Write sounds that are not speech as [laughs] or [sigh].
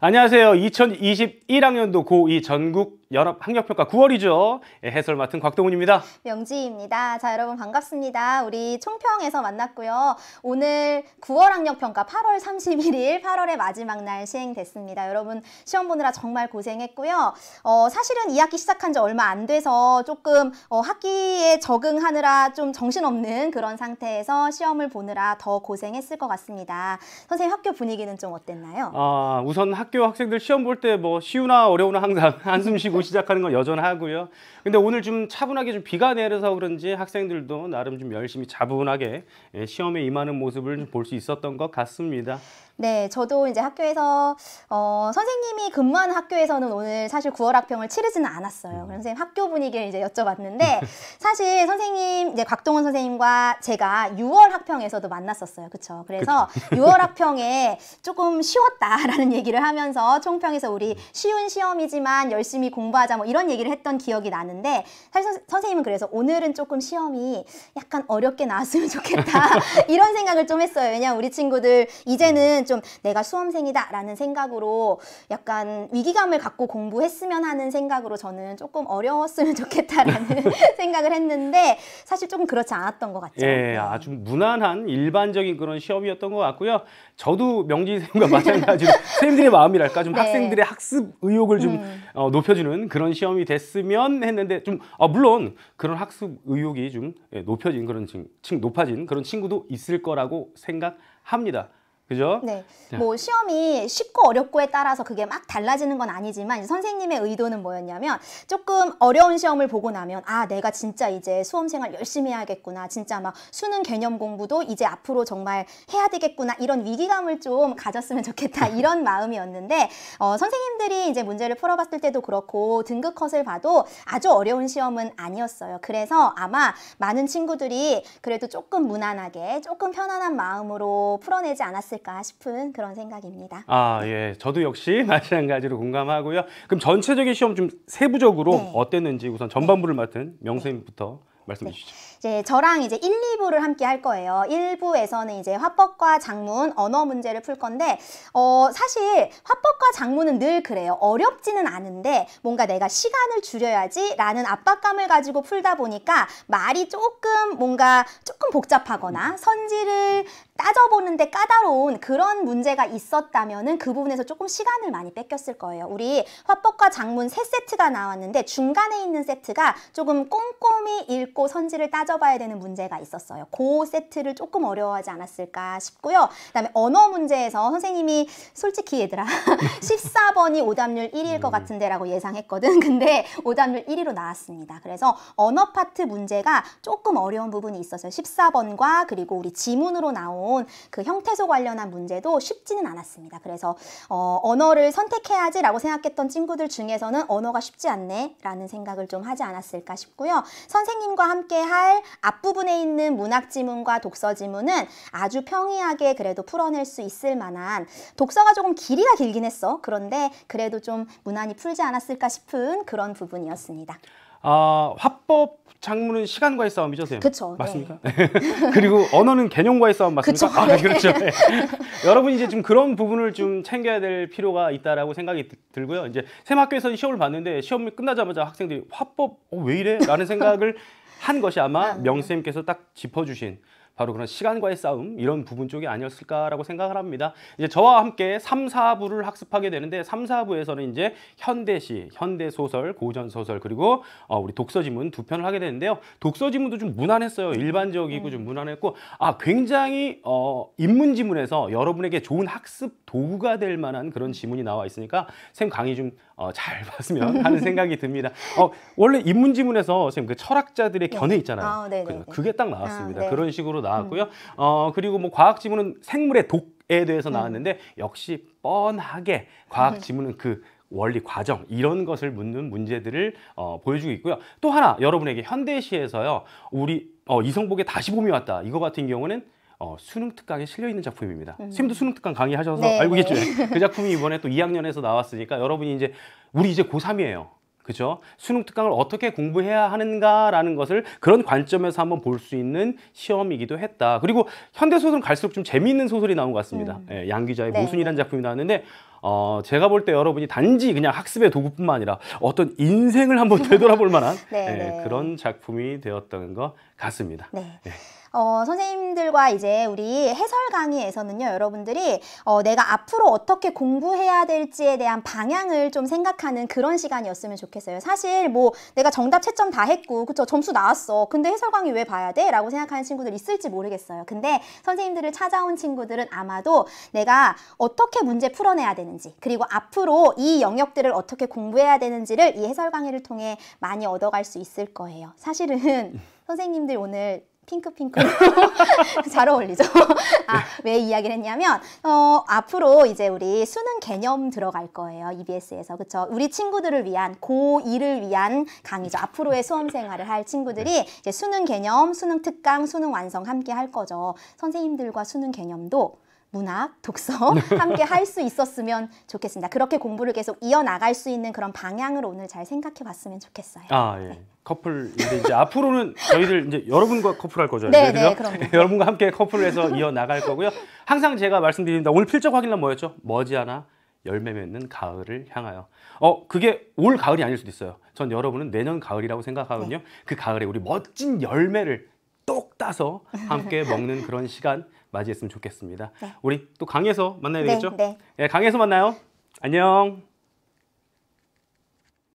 안녕하세요. 2021학년도 고2 전국 연합 학력평가 9월이죠. 예, 해설 맡은 곽동훈입니다. 명지입니다. 자, 여러분 반갑습니다. 우리 총평에서 만났고요. 오늘 9월 학력평가 8월 31일, 8월의 마지막 날 시행됐습니다. 여러분 시험 보느라 정말 고생했고요. 어, 사실은 2학기 시작한 지 얼마 안 돼서 조금 어, 학기에 적응하느라 좀 정신없는 그런 상태에서 시험을 보느라 더 고생했을 것 같습니다. 선생님 학교 분위기는 좀 어땠나요? 아, 우선 학 학교 학생들 시험 볼 때 뭐 쉬우나 어려우나 항상 [laughs] 한숨 쉬고 시작하는 건 여전하고요. 근데 오늘 좀 차분하게 좀 비가 내려서 그런지 학생들도 나름 좀 열심히 차분하게 예, 시험에 임하는 모습을 볼 수 있었던 것 같습니다. 네, 저도 이제 학교에서 어, 선생님이 근무하는 학교에서는 오늘 사실 9월 학평을 치르지는 않았어요. 그럼 선생님 학교 분위기를 이제 여쭤봤는데 [laughs] 사실 선생님 이제 곽동원 선생님과 제가 6월 학평에서도 만났었어요. 그렇죠? 그래서 그쵸. 6월 학평에 조금 쉬웠다라는 얘기를 하면 하면서 총평에서 우리 쉬운 시험이지만 열심히 공부하자 뭐 이런 얘기를 했던 기억이 나는데 사실 선생님은 그래서 오늘은 조금 시험이 약간 어렵게 나왔으면 좋겠다 [laughs] 이런 생각을 좀 했어요. 왜냐하면 우리 친구들 이제는 좀 내가 수험생이다 라는 생각으로 약간 위기감을 갖고 공부했으면 하는 생각으로 저는 조금 어려웠으면 좋겠다라는 [laughs] 생각을 했는데 사실 조금 그렇지 않았던 것 같죠. 예, 아주 무난한 일반적인 그런 시험이었던 것 같고요. 저도 명진생과 선님 [laughs] 마찬가지로 선생님들의 마음 마음이랄까 좀 네. 학생들의 학습 의욕을 좀 음. 어, 높여주는 그런 시험이 됐으면 했는데 좀 어, 물론 그런 학습 의욕이 좀 예, 높여진 그런 층, 층 높아진 그런 친구도 있을 거라고 생각합니다. 그죠? 네. 네. 뭐 시험이 쉽고 어렵고에 따라서 그게 막 달라지는 건 아니지만 선생님의 의도는 뭐였냐면 조금 어려운 시험을 보고 나면 아 내가 진짜 이제 수험생활 열심히 해야겠구나 진짜 막 수능 개념 공부도 이제 앞으로 정말 해야 되겠구나 이런 위기감을 좀 가졌으면 좋겠다 [laughs] 이런 마음이었는데 어, 선생님들이 이제 문제를 풀어봤을 때도 그렇고 등급 컷을 봐도 아주 어려운 시험은 아니었어요. 그래서 아마 많은 친구들이 그래도 조금 무난하게 조금 편안한 마음으로 풀어내지 않았을 않았을까 싶은 그런 생각입니다. 아, 예. 저도 역시 마찬가지로 [laughs] 공감하고요. 그럼 전체적인 시험 좀 세부적으로 네. 어땠는지 우선 전반부를 맡은 명수님부터 네. 말씀해 주시죠. 네. 이제 저랑 이제 1, 2부를 함께 할 거예요. 1부에서는 이제 화법과 작문, 언어 문제를 풀 건데 어 사실 화법과 작문은 늘 그래요. 어렵지는 않은데 뭔가 내가 시간을 줄여야지 라는 압박감을 가지고 풀다 보니까 말이 조금 뭔가 조금 복잡하거나 음. 선지를 따져보는데 까다로운 그런 문제가 있었다면 그 부분에서 조금 시간을 많이 뺏겼을 거예요. 우리 화법과 작문 세세트가 나왔는데 중간에 있는 세트가 조금 꼼꼼히 읽고 선지를 따져봐야 되는 문제가 있었어요. 그 세트를 조금 어려워하지 않았을까 싶고요. 그 다음에 언어 문제에서 선생님이 솔직히 얘들아 14번이 [laughs] 오답률 1위일 것 음. 같은데 라고 예상했거든. [laughs] 근데 오답률 1위로 나왔습니다. 그래서 언어 파트 문제가 조금 어려운 부분이 있었어요. 14번과 그리고 우리 지문으로 나온 나온 그 형태소 관련한 문제도 쉽지는 않았습니다. 그래서 어, 언어를 선택해야지라고 생각했던 친구들 중에서는 언어가 쉽지 않네라는 생각을 좀 하지 않았을까 싶고요. 선생님과 함께 할 앞부분에 있는 문학 지문과 독서 지문은 아주 평이하게 그래도 풀어낼 수 있을 만한 독서가 조금 길이가 길긴 했어. 그런데 그래도 좀 무난히 풀지 않았을까 싶은 그런 부분이었습니다. 아, 화법 작문은 시간과의 싸움이죠, 선생님? 그쵸, 맞습니까? 네. [laughs] 그리고 언어는 개념과의 싸움 맞습니까? 그쵸, 아, 네. 그렇죠. 네. [laughs] 여러분 이제 좀 그런 부분을 좀 챙겨야 될 필요가 있다라고 생각이 들고요. 이제 샘학교에서는 시험을 봤는데 시험이 끝나자마자 학생들이 화법 어, 왜 이래? 라는 생각을 [laughs] 한 것이 아마 아, 네. 명쌤께서 딱 짚어주신 바로 그런 시간과의 싸움 이런 부분 쪽이 아니었을까라고 생각을 합니다. 이제 저와 함께 3, 4부를 학습하게 되는데 3, 4부에서는 이제 현대시, 현대소설, 고전소설 그리고 어, 우리 독서지문 두 편을 하게 되는데요. 독서지문도 좀 무난했어요. 일반적이고 음. 좀 무난했고 아 굉장히 어, 인문지문에서 여러분에게 좋은 학습 도구가 될 만한 그런 지문이 나와 있으니까 쌤 강의 좀잘 어, [laughs] 봤으면 하는 생각이 듭니다. 어, 원래 인문지문에서 쌤그 철학자들의 견해 네. 있잖아요. 아, 네, 네, 그게딱 나왔습니다. 아, 그런 식으로 나왔고요. 음. 어 그리고 뭐 과학 지문은 생물의 독에 대해서 음. 나왔는데 음. 역시 뻔하게 과학 네. 지문은 그 원리 과정 이런 것을 묻는 문제들을 어, 보여주고 있고요. 또 하나 여러분에게 현대시에서요 우리 어, 이성복의 다시 봄이 왔다 이거 같은 경우는 어, 수능 특강에 실려 있는 작품입니다. 음. 선생님도 수능 특강 강의하셔서 네, 알고 계시죠? 네. 그 작품이 이번에 또 2학년에서 나왔으니까 여러분이 이제 우리 이제 고3이에요. 그죠? 수능 특강을 어떻게 공부해야 하는가라는 것을 그런 관점에서 한번 볼 수 있는 시험이기도 했다. 그리고 현대 소설은 갈수록 좀 재미있는 소설이 나온 것 같습니다. 음. 예, 양 기자의 네. 모순이라는 작품이 나왔는데 어, 제가 볼 때 여러분이 단지 그냥 학습의 도구뿐만 아니라 어떤 인생을 한번 [laughs] 되돌아볼 만한 네, 예, 네. 그런 작품이 되었던 것 같습니다. 네. 예. 어, 선생님들과 이제 우리 해설 강의에서는요, 여러분들이 어, 내가 앞으로 어떻게 공부해야 될지에 대한 방향을 좀 생각하는 그런 시간이었으면 좋겠어요. 사실 뭐 내가 정답 채점 다 했고, 그쵸, 점수 나왔어. 근데 해설 강의 왜 봐야 돼? 라고 생각하는 친구들 있을지 모르겠어요. 근데 선생님들을 찾아온 친구들은 아마도 내가 어떻게 문제 풀어내야 되는지, 그리고 앞으로 이 영역들을 어떻게 공부해야 되는지를 이 해설 강의를 통해 많이 얻어갈 수 있을 거예요. 사실은 음. 선생님들 오늘 핑크핑크 [laughs] 잘 어울리죠. 아, 네. 왜 이야기를 했냐면 어, 앞으로 이제 우리 수능 개념 들어갈 거예요. EBS에서. 그렇죠. 우리 친구들을 위한 고2를 위한 강의죠. 네. 앞으로의 수험 생활을 할 친구들이 네. 이제 수능 개념, 수능 특강, 수능 완성 함께 할 거죠. 선생님들과 수능 개념도 문학, 독서 [laughs] 네. 함께 할 수 있었으면 좋겠습니다. 그렇게 공부를 계속 이어나갈 수 있는 그런 방향을 오늘 잘 생각해 봤으면 좋겠어요. 아, 예. 네. 커플인데 이제 앞으로는 저희들 이제 여러분과 커플할 거죠. 네, 네, 그럼요. [laughs] 여러분과 함께 커플해서 을 이어나갈 거고요. 항상 제가 말씀드립니다. 오늘 필적 확인란 뭐였죠? 머지않아 열매 맺는 가을을 향하여. 어, 그게 올 가을이 아닐 수도 있어요. 전 여러분은 내년 가을이라고 생각하거든요. 네. 그 가을에 우리 멋진 열매를 똑 따서 함께 [laughs] 먹는 그런 시간 맞이했으면 좋겠습니다. 네. 우리 또 강에서 만나야 네, 되겠죠? 네, 네. 예, 네 강에서 만나요. 안녕.